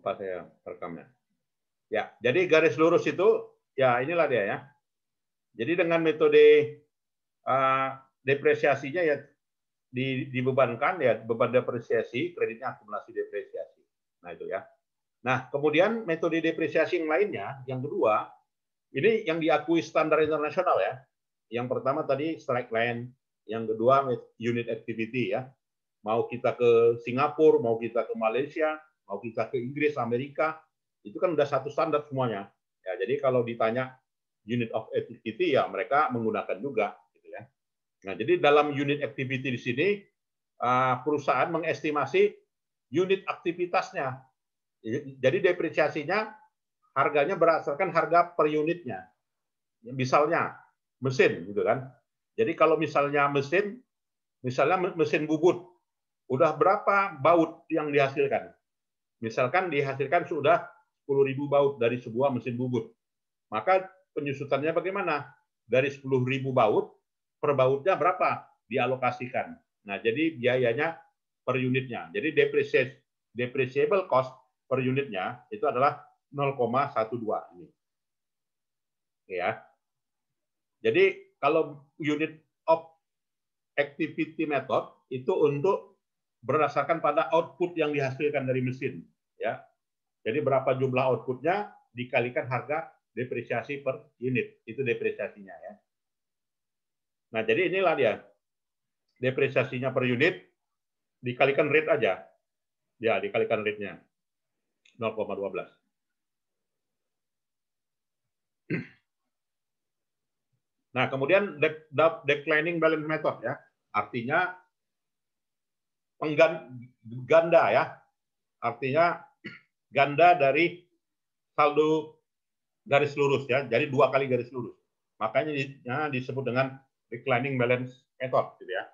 lupa saya rekamnya. Ya, jadi garis lurus itu ya inilah dia ya. Jadi dengan metode uh, depresiasinya ya di, dibebankan ya beban depresiasi, kreditnya akumulasi depresiasi. Nah itu ya. Nah kemudian metode depresiasi yang lainnya, yang kedua ini yang diakui standar internasional ya. Yang pertama tadi strike line, yang kedua unit activity ya. Mau kita ke Singapura, mau kita ke Malaysia, mau kita ke Inggris, Amerika, itu kan udah satu standar semuanya. Ya, jadi kalau ditanya unit of activity ya mereka menggunakan juga gitu ya. Nah, jadi dalam unit activity di sini ah, perusahaan mengestimasi unit aktivitasnya. Jadi depresiasinya harganya berdasarkan harga per unitnya. Misalnya mesin gitu kan. Jadi kalau misalnya mesin misalnya mesin bubut udah berapa baut yang dihasilkan? Misalkan dihasilkan sudah 10.000 baut dari sebuah mesin bubut. Maka penyusutannya bagaimana? Dari 10.000 baut, per bautnya berapa dialokasikan. Nah, jadi biayanya per unitnya. Jadi depreciable cost per unitnya itu adalah 0,12 ini. Ya. Jadi kalau unit of activity method itu untuk berdasarkan pada output yang dihasilkan dari mesin. Ya, jadi berapa jumlah outputnya dikalikan harga depresiasi per unit itu depresiasinya ya. Nah jadi inilah dia depresiasinya per unit dikalikan rate aja. Ya, dikalikan rate-nya. 0,12. Nah, kemudian declining balance method ya. Artinya pengganda ya. Artinya ganda dari saldo garis lurus ya. Jadi dua kali garis lurus. Makanya ya, disebut dengan declining balance method gitu ya.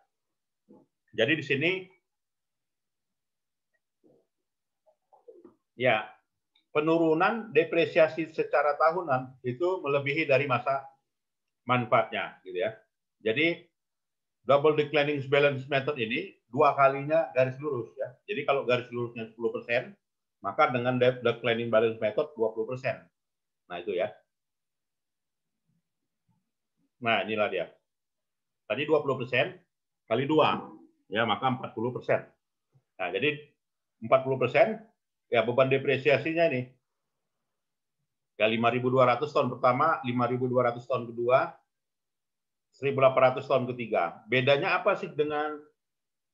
Jadi di sini ya penurunan depresiasi secara tahunan itu melebihi dari masa manfaatnya gitu ya. Jadi double declining balance method ini dua kalinya garis lurus ya. Jadi kalau garis lurusnya 10 maka dengan declining balance method 20 Nah itu ya. Nah inilah dia. Tadi 20 kali dua, ya maka 40 Nah jadi 40 ya beban depresiasinya nih. Ya 5.200 tahun pertama, 5.200 tahun kedua, 1.800 tahun ketiga. Bedanya apa sih dengan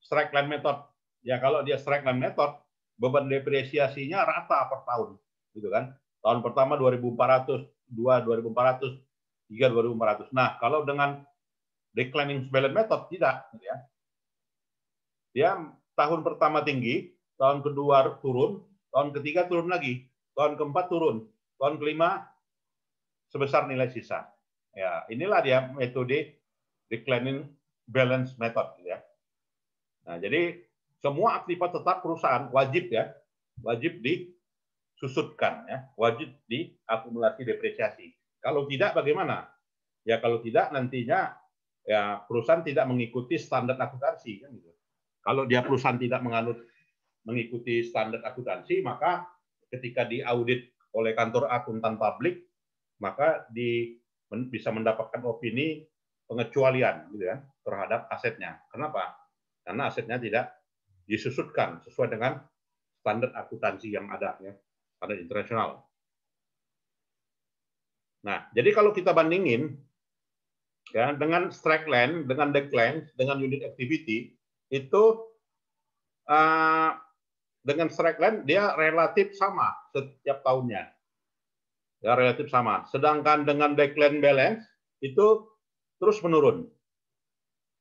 strike line method. Ya kalau dia strike line method, beban depresiasinya rata per tahun, gitu kan? Tahun pertama 2.400, 2 2.400, 3 2.400. Nah kalau dengan declining balance method tidak, gitu ya. Dia tahun pertama tinggi, tahun kedua turun, tahun ketiga turun lagi, tahun keempat turun, tahun kelima sebesar nilai sisa. Ya, inilah dia metode declining balance method gitu ya. Nah, jadi semua aktiva tetap perusahaan wajib ya, wajib disusutkan ya, wajib diakumulasi depresiasi. Kalau tidak bagaimana? Ya kalau tidak nantinya ya perusahaan tidak mengikuti standar akuntansi kan gitu. Kalau dia perusahaan tidak menganut mengikuti standar akuntansi maka ketika diaudit oleh kantor akuntan publik maka di bisa mendapatkan opini pengecualian gitu ya terhadap asetnya. Kenapa? karena asetnya tidak disusutkan sesuai dengan standar akuntansi yang ada ya standar internasional. Nah, jadi kalau kita bandingin ya dengan strike length, dengan deck length, dengan unit activity itu uh, dengan strike length dia relatif sama setiap tahunnya. Ya relatif sama. Sedangkan dengan deck length balance itu terus menurun.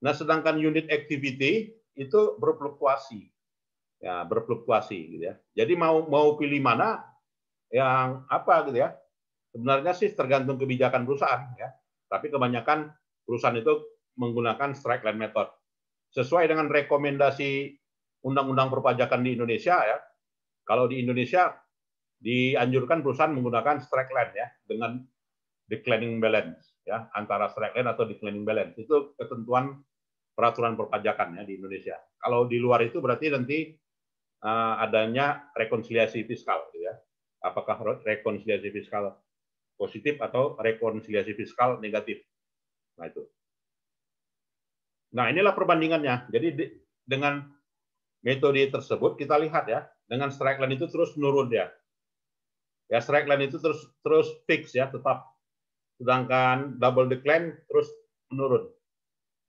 Nah, sedangkan unit activity itu berfluktuasi. Ya, berfluktuasi gitu ya. Jadi mau mau pilih mana yang apa gitu ya. Sebenarnya sih tergantung kebijakan perusahaan ya. Tapi kebanyakan perusahaan itu menggunakan strike line method. Sesuai dengan rekomendasi undang-undang perpajakan di Indonesia ya. Kalau di Indonesia dianjurkan perusahaan menggunakan strike line ya dengan declining balance ya antara strike line atau declining balance itu ketentuan peraturan perpajakan ya di Indonesia. Kalau di luar itu berarti nanti uh, adanya rekonsiliasi fiskal, gitu ya. Apakah rekonsiliasi fiskal positif atau rekonsiliasi fiskal negatif? Nah itu. Nah inilah perbandingannya. Jadi di, dengan metode tersebut kita lihat ya, dengan strike line itu terus menurun ya. Ya strike line itu terus terus fix ya, tetap. Sedangkan double decline terus menurun.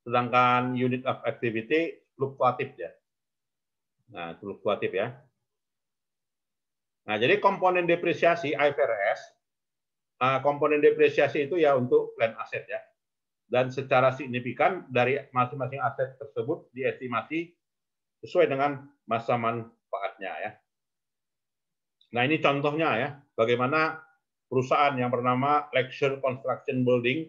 Sedangkan unit of activity fluktuatif ya. Nah, fluktuatif ya. Nah, jadi komponen depresiasi IFRS, ah, komponen depresiasi itu ya untuk plan aset ya. Dan secara signifikan dari masing-masing aset tersebut diestimasi sesuai dengan masa manfaatnya ya. Nah, ini contohnya ya, bagaimana perusahaan yang bernama Lecture Construction Building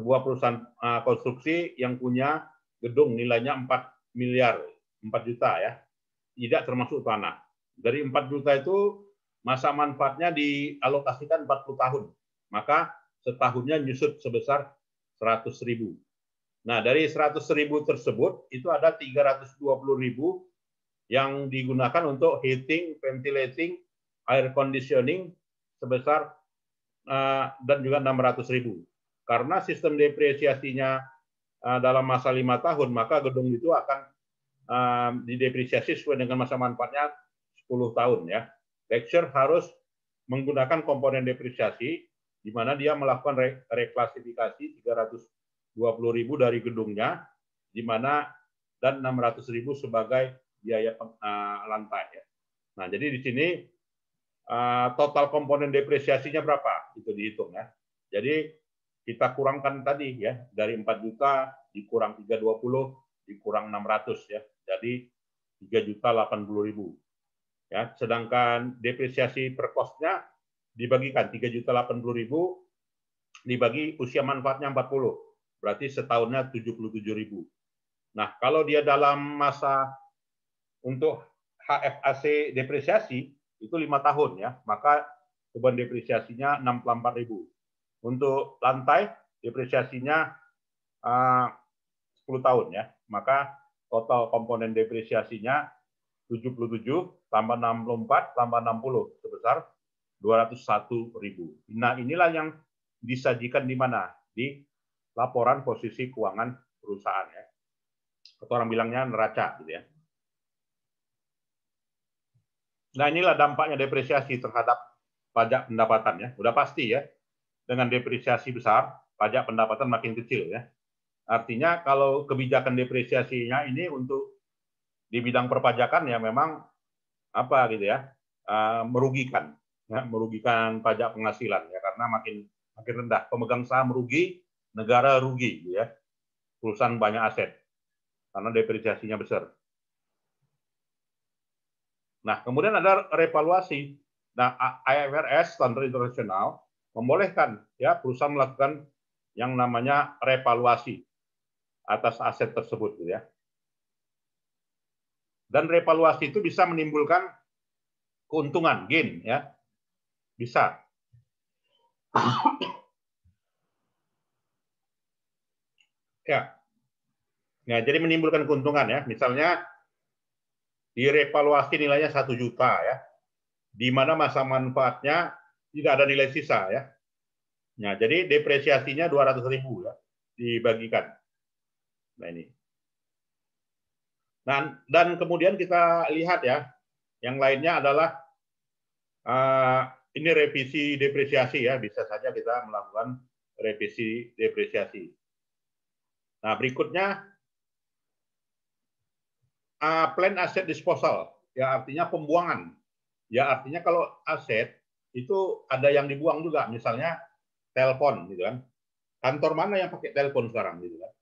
sebuah perusahaan uh, konstruksi yang punya gedung nilainya 4 miliar, 4 juta ya. Tidak termasuk tanah. Dari 4 juta itu masa manfaatnya dialokasikan 40 tahun. Maka setahunnya nyusut sebesar 100 ribu. Nah, dari 100 ribu tersebut, itu ada 320 ribu yang digunakan untuk heating, ventilating, air conditioning sebesar uh, dan juga 600 ribu. Karena sistem depresiasinya eh, dalam masa lima tahun, maka gedung itu akan eh, didepresiasi sesuai dengan masa manfaatnya 10 tahun ya. Lecture harus menggunakan komponen depresiasi di mana dia melakukan re reklasifikasi 320.000 dari gedungnya di mana dan 600.000 sebagai biaya eh, lantai ya. Nah, jadi di sini total komponen depresiasinya berapa itu dihitung ya. Jadi kita kurangkan tadi ya dari 4 juta dikurang 320 dikurang 600 ya. Jadi 3 juta 80 ribu. Ya, sedangkan depresiasi per kosnya dibagikan 3 juta 80 ribu dibagi usia manfaatnya 40. Berarti setahunnya 77 ribu. Nah, kalau dia dalam masa untuk HFAC depresiasi itu lima tahun ya, maka beban depresiasinya 64 ribu. Untuk lantai depresiasinya eh, uh, 10 tahun ya. Maka total komponen depresiasinya 77 tambah 64 tambah 60 sebesar 201 ribu. Nah inilah yang disajikan di mana? Di laporan posisi keuangan perusahaan ya. Atau orang bilangnya neraca gitu ya. Nah inilah dampaknya depresiasi terhadap pajak pendapatan ya. Udah pasti ya dengan depresiasi besar, pajak pendapatan makin kecil ya. Artinya kalau kebijakan depresiasinya ini untuk di bidang perpajakan ya memang apa gitu ya uh, merugikan ya, merugikan pajak penghasilan ya karena makin makin rendah pemegang saham rugi negara rugi gitu ya perusahaan banyak aset karena depresiasinya besar. Nah kemudian ada revaluasi. Nah IFRS standar internasional membolehkan ya perusahaan melakukan yang namanya revaluasi atas aset tersebut gitu ya. Dan revaluasi itu bisa menimbulkan keuntungan, gain ya. Bisa. ya. Nah, jadi menimbulkan keuntungan ya. Misalnya direvaluasi nilainya satu juta ya. Di mana masa manfaatnya tidak ada nilai sisa ya. Nah, jadi depresiasinya 200 ribu ya, dibagikan. Nah ini. Nah, dan kemudian kita lihat ya, yang lainnya adalah uh, ini revisi depresiasi ya, bisa saja kita melakukan revisi depresiasi. Nah berikutnya uh, plan aset disposal, ya artinya pembuangan. Ya artinya kalau aset itu ada yang dibuang juga, misalnya telepon gitu kan. Kantor mana yang pakai telepon sekarang gitu kan?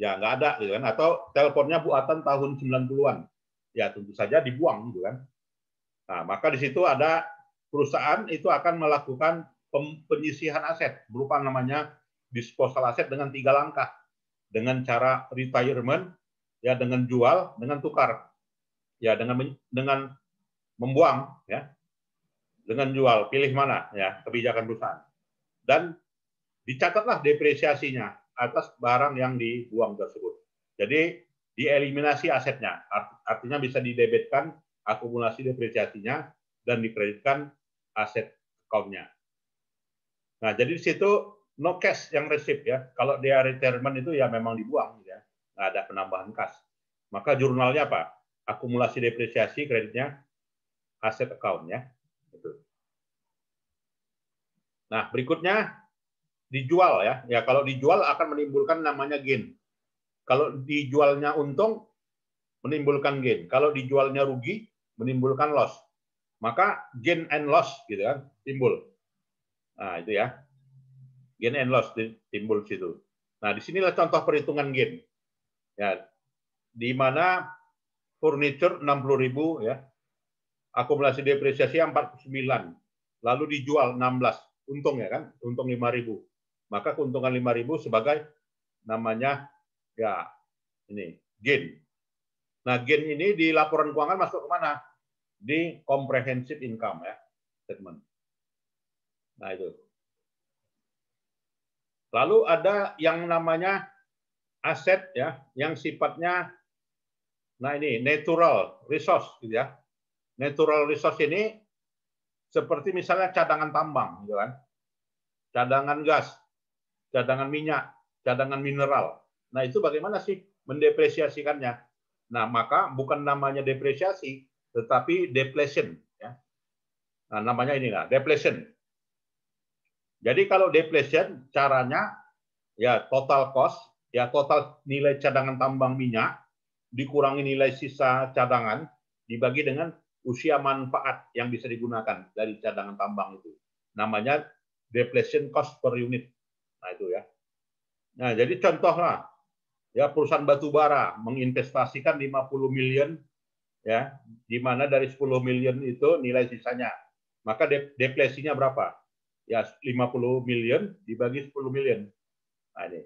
Ya nggak ada gitu kan. Atau teleponnya buatan tahun 90-an. Ya tentu saja dibuang gitu kan. Nah, maka di situ ada perusahaan itu akan melakukan penyisihan aset berupa namanya disposal aset dengan tiga langkah dengan cara retirement ya dengan jual dengan tukar ya dengan dengan membuang ya dengan jual, pilih mana ya kebijakan perusahaan. Dan dicatatlah depresiasinya atas barang yang dibuang tersebut. Jadi dieliminasi asetnya, artinya bisa didebetkan akumulasi depresiasinya dan dikreditkan aset kaumnya. Nah, jadi di situ no cash yang receipt ya. Kalau dia retirement itu ya memang dibuang ya. Nggak ada penambahan kas. Maka jurnalnya apa? Akumulasi depresiasi kreditnya aset account ya. Nah, berikutnya dijual ya. Ya, kalau dijual akan menimbulkan namanya gain. Kalau dijualnya untung menimbulkan gain. Kalau dijualnya rugi menimbulkan loss. Maka gain and loss gitu kan timbul. Nah, itu ya. Gain and loss timbul situ. Nah, disinilah contoh perhitungan gain. Ya, di mana furniture 60.000 ya. Akumulasi depresiasi 49, lalu dijual 16 untung ya kan, untung 5000. Maka keuntungan 5000 sebagai namanya ya ini gain. Nah, gain ini di laporan keuangan masuk ke mana? Di comprehensive income ya, statement. Nah, itu. Lalu ada yang namanya aset ya, yang sifatnya nah ini natural resource gitu ya. Natural resource ini seperti misalnya cadangan tambang, gitu kan? cadangan gas, cadangan minyak, cadangan mineral. Nah itu bagaimana sih mendepresiasikannya? Nah maka bukan namanya depresiasi, tetapi depletion. Ya. Nah namanya ini lah, depletion. Jadi kalau depletion caranya ya total cost, ya total nilai cadangan tambang minyak dikurangi nilai sisa cadangan dibagi dengan usia manfaat yang bisa digunakan dari cadangan tambang itu. Namanya depletion cost per unit. Nah, itu ya. Nah, jadi contohlah ya perusahaan batu bara menginvestasikan 50 million ya di mana dari 10 million itu nilai sisanya maka de depresinya berapa ya 50 million dibagi 10 million nah, ini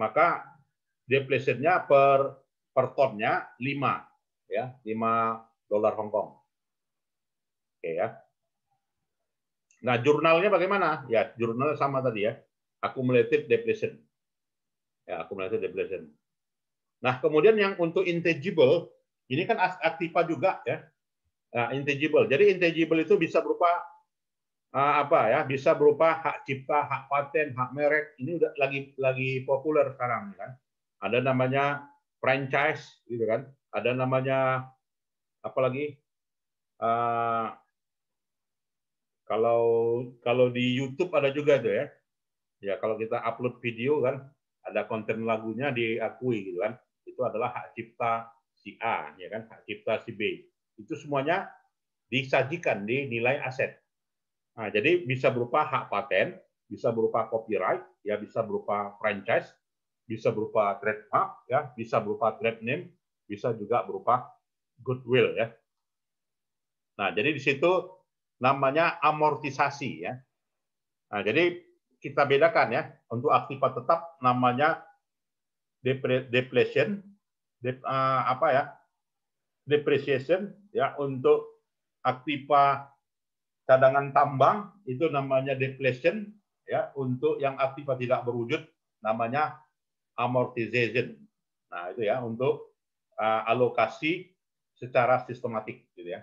maka depresinya per per tonnya 5 ya 5 dolar Hong Kong. Oke ya. Nah, jurnalnya bagaimana? Ya, jurnalnya sama tadi ya. Accumulative depletion. Ya, accumulative depletion. Nah, kemudian yang untuk intangible, ini kan aktiva juga ya. Nah, intangible. Jadi intangible itu bisa berupa ah, apa ya? Bisa berupa hak cipta, hak paten, hak merek. Ini udah lagi lagi populer sekarang kan. Ada namanya franchise gitu kan ada namanya apa lagi? Uh, kalau kalau di YouTube ada juga itu ya. Ya kalau kita upload video kan ada konten lagunya diakui gitu kan. Itu adalah hak cipta si A ya kan, hak cipta si B. Itu semuanya disajikan di nilai aset. Nah, jadi bisa berupa hak paten, bisa berupa copyright, ya bisa berupa franchise, bisa berupa trademark, ya bisa berupa trade name, bisa juga berupa goodwill ya. Nah, jadi di situ namanya amortisasi ya. Nah, jadi kita bedakan ya untuk aktiva tetap namanya depletion dep, uh, apa ya? depreciation ya untuk aktiva cadangan tambang itu namanya depletion ya untuk yang aktiva tidak berwujud namanya amortization. Nah, itu ya untuk uh, alokasi secara sistematik gitu ya.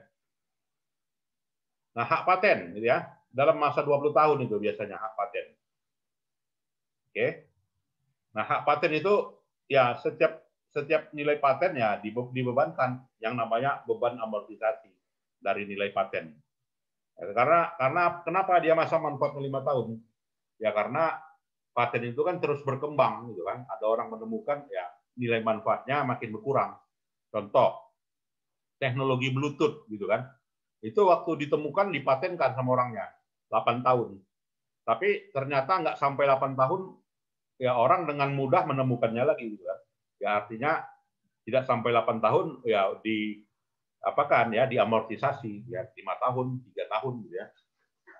Nah, hak paten gitu ya. Dalam masa 20 tahun itu biasanya hak paten. Oke. Okay. Nah, hak paten itu ya setiap setiap nilai paten ya dibebankan yang namanya beban amortisasi dari nilai paten. Ya, karena karena kenapa dia masa manfaat 45 tahun? Ya karena paten itu kan terus berkembang gitu kan. Ada orang menemukan ya nilai manfaatnya makin berkurang. Contoh, teknologi Bluetooth gitu kan. Itu waktu ditemukan dipatenkan sama orangnya, 8 tahun. Tapi ternyata nggak sampai 8 tahun, ya orang dengan mudah menemukannya lagi gitu kan. Ya artinya tidak sampai 8 tahun ya di apakan ya diamortisasi ya 5 tahun, 3 tahun gitu ya.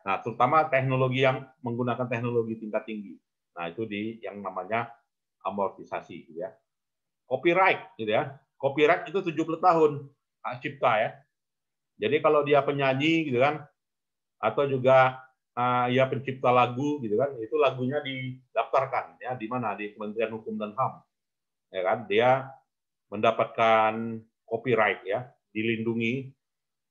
Nah, terutama teknologi yang menggunakan teknologi tingkat tinggi. Nah, itu di yang namanya amortisasi gitu ya. Copyright gitu ya. Copyright itu 70 tahun hak cipta ya. Jadi kalau dia penyanyi gitu kan atau juga uh, ya pencipta lagu gitu kan itu lagunya didaftarkan ya di mana di Kementerian Hukum dan HAM. Ya kan dia mendapatkan copyright ya, dilindungi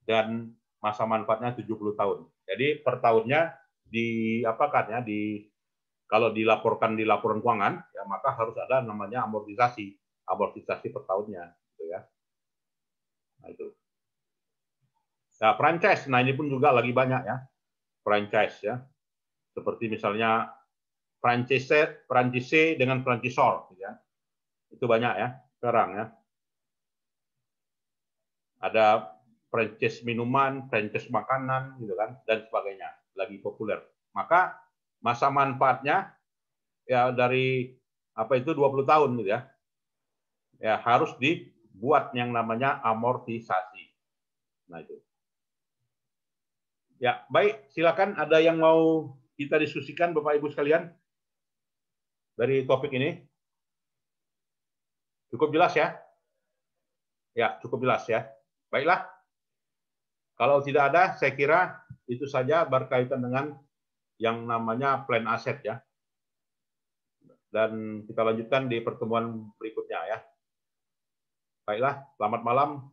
dan masa manfaatnya 70 tahun. Jadi per tahunnya di apa kan ya di kalau dilaporkan di laporan keuangan ya maka harus ada namanya amortisasi amortisasi per tahunnya itu. Nah, franchise, nah ini pun juga lagi banyak ya, franchise ya. Seperti misalnya franchise, franchise dengan franchisor, ya. itu banyak ya sekarang ya. Ada franchise minuman, franchise makanan, gitu kan, dan sebagainya, lagi populer. Maka masa manfaatnya ya dari apa itu 20 tahun gitu ya. Ya harus di buat yang namanya amortisasi. Nah itu. Ya, baik, silakan ada yang mau kita diskusikan Bapak Ibu sekalian dari topik ini. Cukup jelas ya? Ya, cukup jelas ya. Baiklah. Kalau tidak ada, saya kira itu saja berkaitan dengan yang namanya plan aset ya. Dan kita lanjutkan di pertemuan berikutnya. Baiklah, selamat malam.